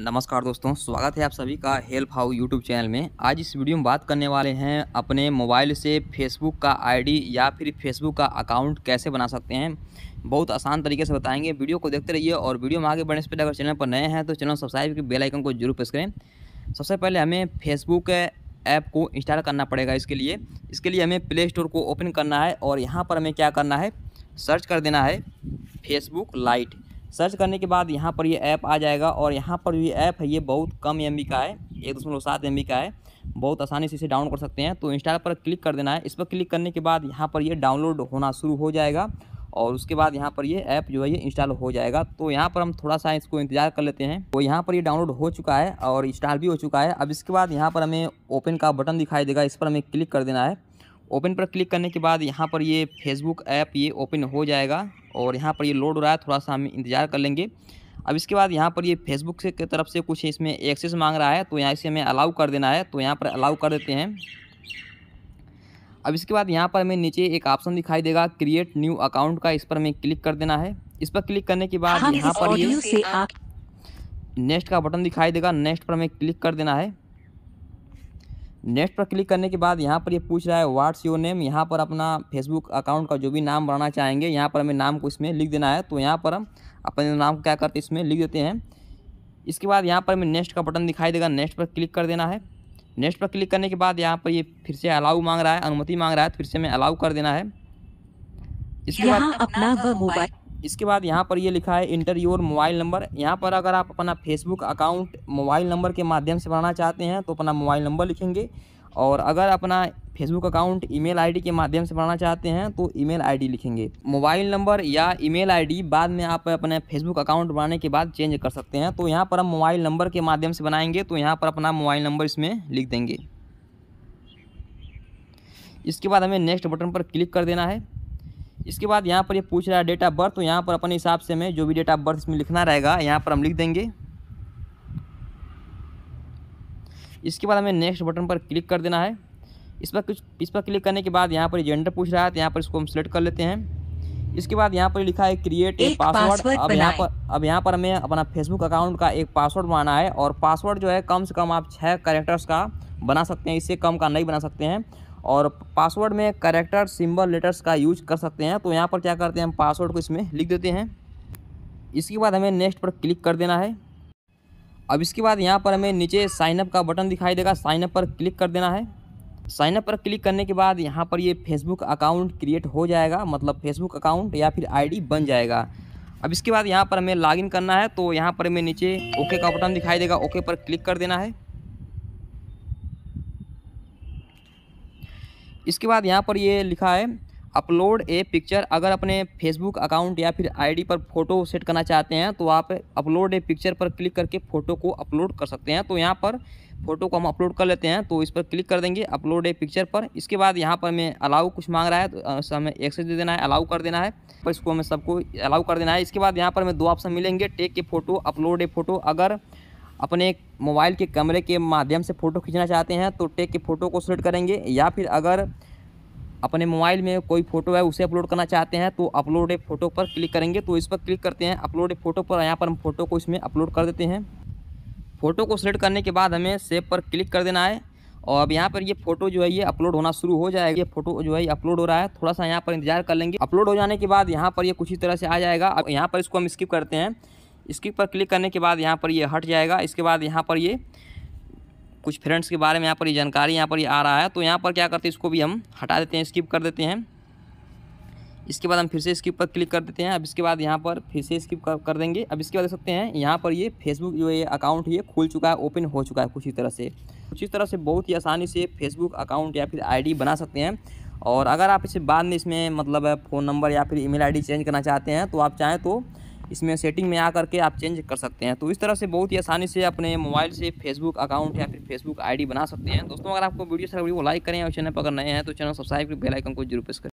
नमस्कार दोस्तों स्वागत है आप सभी का हेल्प हाउ यूट्यूब चैनल में आज इस वीडियो में बात करने वाले हैं अपने मोबाइल से फेसबुक का आईडी या फिर फेसबुक का अकाउंट कैसे बना सकते हैं बहुत आसान तरीके से बताएंगे वीडियो को देखते रहिए और वीडियो में आगे बढ़ने से पहले अगर चैनल पर नए हैं तो चैनल सब्सक्राइब करके बेलाइकन को जरूर प्रेस करें सबसे पहले हमें फेसबुक ऐप को इंस्टॉल करना पड़ेगा इसके लिए इसके लिए हमें प्ले स्टोर को ओपन करना है और यहाँ पर हमें क्या करना है सर्च कर देना है फेसबुक लाइट सर्च करने के बाद यहाँ पर ये ऐप आ जाएगा और यहाँ पर ये ऐप है ये बहुत कम एम का है एक दशमलव सात एम का है बहुत आसानी से इसे डाउनलोड कर सकते हैं तो इंस्टॉल पर क्लिक कर देना है इस पर क्लिक करने के बाद यहाँ पर ये डाउनलोड होना शुरू हो जाएगा और उसके बाद यहाँ पर ये ऐप जो है ये इंस्टॉल हो जाएगा तो यहाँ पर हम थोड़ा सा इसको इंतजार कर लेते हैं तो यहाँ पर ये डाउनलोड हो चुका है और इंस्टॉल भी हो चुका है अब इसके बाद यहाँ पर हमें ओपन का बटन दिखाई देगा इस पर हमें क्लिक कर देना है ओपन पर क्लिक करने के बाद यहाँ पर ये फेसबुक ऐप ये ओपन हो जाएगा और यहाँ पर ये लोड हो रहा है थोड़ा सा हम इंतज़ार कर लेंगे अब इसके बाद यहाँ पर ये फेसबुक से की तरफ से कुछ इसमें एक्सेस मांग रहा है तो यहाँ इसे हमें अलाउ कर देना है तो यहाँ पर अलाउ कर देते हैं अब इसके बाद यहाँ पर हमें नीचे एक ऑप्शन दिखाई देगा क्रिएट न्यू अकाउंट का इस पर हमें क्लिक कर देना है इस पर क्लिक करने के बाद यहाँ पर ये नेक्स्ट का बटन दिखाई देगा नेक्स्ट पर हमें क्लिक कर देना है नेक्स्ट पर क्लिक करने के बाद यहाँ पर ये यह पूछ रहा है व्हाट्स योर नेम यहाँ पर अपना फेसबुक अकाउंट का जो भी नाम बनाना चाहेंगे यहाँ पर हमें नाम को इसमें लिख देना है तो यहाँ पर हम अपने नाम क्या करते हैं इसमें लिख देते हैं इसके बाद यहाँ पर हमें नेक्स्ट का बटन दिखाई देगा नेक्स्ट पर क्लिक कर देना है नेक्स्ट पर क्लिक करने के बाद यहाँ पर ये फिर से अलाउ मांग रहा है अनुमति मांग रहा है तो फिर से हमें अलाउ कर देना है इसके बाद अपना मोबाइल इसके बाद यहाँ पर ये लिखा है इंटर योर मोबाइल नंबर यहाँ पर अगर आप अपना फेसबुक अकाउंट मोबाइल नंबर के माध्यम से बनाना चाहते हैं तो अपना मोबाइल नंबर लिखेंगे और अगर अपना फेसबुक अकाउंट ईमेल आईडी के माध्यम से बनाना चाहते हैं तो ईमेल आईडी लिखेंगे मोबाइल नंबर या ईमेल आईडी बाद में आप अपने फेसबुक अकाउंट बनाने के बाद चेंज कर सकते हैं तो यहाँ पर हम मोबाइल नंबर के माध्यम से बनाएंगे तो यहाँ पर अपना मोबाइल नंबर इसमें लिख देंगे इसके बाद हमें नेक्स्ट बटन पर क्लिक कर देना है इसके बाद यहाँ पर ये पूछ रहा है डेट ऑफ बर्थ तो यहाँ पर अपने हिसाब से हमें जो भी डेट ऑफ बर्थ इसमें लिखना रहेगा यहाँ पर हम लिख देंगे इसके बाद हमें नेक्स्ट बटन पर क्लिक कर देना है इस पर कुछ इस पर क्लिक करने के बाद यहाँ पर जेंडर पूछ रहा है तो यहाँ पर इसको हम सिलेक्ट कर लेते हैं इसके बाद यहाँ पर लिखा है क्रिएट ए पासवर्ड अब यहाँ पर अब यहाँ पर हमें अपना फेसबुक अकाउंट का एक पासवर्ड बनाना है और पासवर्ड जो है कम से कम आप छः करेक्टर्स का बना सकते हैं इससे कम का नहीं बना सकते हैं और पासवर्ड में करेक्टर सिंबल लेटर्स का यूज कर सकते हैं तो यहाँ पर क्या करते हैं हम पासवर्ड को इसमें लिख देते हैं इसके बाद हमें नेक्स्ट पर क्लिक कर देना है अब इसके बाद यहाँ पर हमें नीचे साइनअप का बटन दिखाई देगा साइनअप पर क्लिक कर देना है साइनअप पर क्लिक करने के बाद यहाँ पर ये फेसबुक अकाउंट क्रिएट हो जाएगा मतलब फेसबुक अकाउंट या फिर आईडी बन जाएगा अब इसके बाद यहाँ पर हमें लॉगिन करना है तो यहाँ पर हमें नीचे ओके का बटन दिखाई देगा ओके पर क्लिक कर देना है इसके बाद यहाँ पर ये लिखा है अपलोड ए पिक्चर अगर अपने फेसबुक अकाउंट या फिर आईडी पर फोटो सेट करना चाहते हैं तो आप अपलोड ए पिक्चर पर क्लिक करके फ़ोटो को अपलोड कर सकते हैं तो यहाँ पर फ़ोटो को हम अपलोड कर लेते हैं तो इस पर क्लिक कर देंगे अपलोड ए पिक्चर पर इसके बाद यहाँ पर हमें अलाउ कुछ मांग रहा है तो हमें एक्सेस दे देना है अलाउ कर देना है पर इसको हमें सबको अलाउ कर देना है इसके बाद यहाँ पर हमें दो ऑप्शन मिलेंगे टेक के फ़ोटो अपलोड ए फ़ोटो अगर अपने मोबाइल के कैमरे के माध्यम से फ़ोटो खींचना चाहते हैं तो टेक के फ़ोटो को सिलेक्ट करेंगे या फिर अगर अपने मोबाइल में कोई फ़ोटो है उसे अपलोड करना चाहते हैं तो अपलोड ए फ़ोटो पर क्लिक करेंगे तो इस पर क्लिक करते हैं अपलोड ए फ़ोटो पर यहाँ पर हम फ़ोटो को इसमें अपलोड कर देते हैं फ़ोटो को सिलेक्ट करने के बाद हमें सेव पर क्लिक कर देना है और अब यहाँ पर ये फोटो जो है ये अपलोड होना शुरू हो जाएगा ये फोटो जो है अपलोड हो रहा है थोड़ा सा यहाँ पर इंतजार कर लेंगे अपलोड हो जाने के बाद यहाँ पर ये कुछ ही तरह से आ जाएगा अब यहाँ पर इसको हम स्किप करते हैं इसके ऊपर क्लिक करने के बाद यहाँ पर ये हट जाएगा इसके बाद यहाँ पर ये कुछ फ्रेंड्स के बारे में यहाँ पर ये जानकारी यहाँ पर ये आ रहा है तो यहाँ पर क्या करते हैं इसको भी हम हटा देते हैं स्किप कर देते हैं इसके बाद हम फिर से स्किप पर क्लिक कर देते हैं अब इसके बाद यहाँ पर फिर से स्किप कर, कर देंगे अब इसके बाद देख सकते हैं यहाँ पर ये फेसबुक जो ये अकाउंट ये खुल चुका है ओपन हो चुका है कुछ इस तरह से कुछ इस तरह से बहुत ही आसानी से फेसबुक अकाउंट या फिर आईडी बना सकते हैं और अगर आप इसे बाद में इसमें मतलब फ़ोन नंबर या फिर ई मेल चेंज करना चाहते हैं तो आप चाहें तो इसमें सेटिंग में आकर के आप चेंज कर सकते हैं तो इस तरह से बहुत ही आसानी से अपने मोबाइल से फेसबुक अकाउंट या फिर फेसबुक आईडी बना सकते हैं दोस्तों अगर आपको वीडियो सर अच्छा वीडियो को लाइक करें और चैनल पर अगर नए हैं तो चैनल सब्सक्राइब कर बेलाइकन को जरूर प्रेस करें